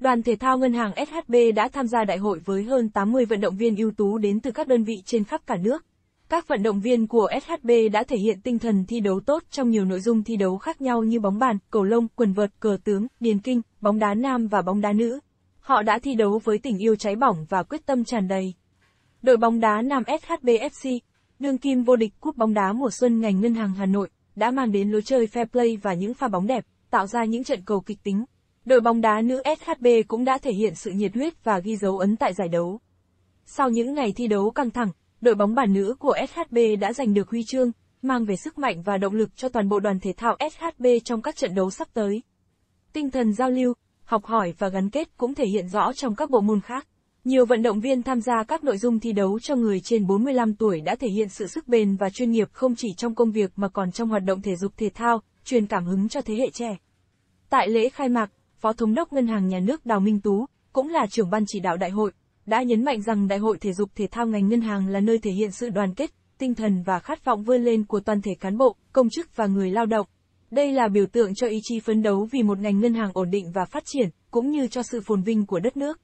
Đoàn thể thao ngân hàng SHB đã tham gia đại hội với hơn 80 vận động viên ưu tú đến từ các đơn vị trên khắp cả nước. Các vận động viên của SHB đã thể hiện tinh thần thi đấu tốt trong nhiều nội dung thi đấu khác nhau như bóng bàn, cầu lông, quần vợt, cờ tướng, điền kinh, bóng đá nam và bóng đá nữ. Họ đã thi đấu với tình yêu cháy bỏng và quyết tâm tràn đầy. Đội bóng đá nam SHB FC, đương kim vô địch cúp bóng đá mùa xuân ngành ngân hàng Hà Nội, đã mang đến lối chơi fair play và những pha bóng đẹp, tạo ra những trận cầu kịch tính. Đội bóng đá nữ SHB cũng đã thể hiện sự nhiệt huyết và ghi dấu ấn tại giải đấu. Sau những ngày thi đấu căng thẳng, đội bóng bàn nữ của SHB đã giành được huy chương, mang về sức mạnh và động lực cho toàn bộ đoàn thể thao SHB trong các trận đấu sắp tới. Tinh thần giao lưu, học hỏi và gắn kết cũng thể hiện rõ trong các bộ môn khác. Nhiều vận động viên tham gia các nội dung thi đấu cho người trên 45 tuổi đã thể hiện sự sức bền và chuyên nghiệp không chỉ trong công việc mà còn trong hoạt động thể dục thể thao, truyền cảm hứng cho thế hệ trẻ. Tại lễ khai mạc, Phó Thống đốc Ngân hàng Nhà nước Đào Minh Tú, cũng là trưởng ban chỉ đạo đại hội, đã nhấn mạnh rằng Đại hội thể dục thể thao ngành ngân hàng là nơi thể hiện sự đoàn kết, tinh thần và khát vọng vươn lên của toàn thể cán bộ, công chức và người lao động. Đây là biểu tượng cho ý chí phấn đấu vì một ngành ngân hàng ổn định và phát triển, cũng như cho sự phồn vinh của đất nước.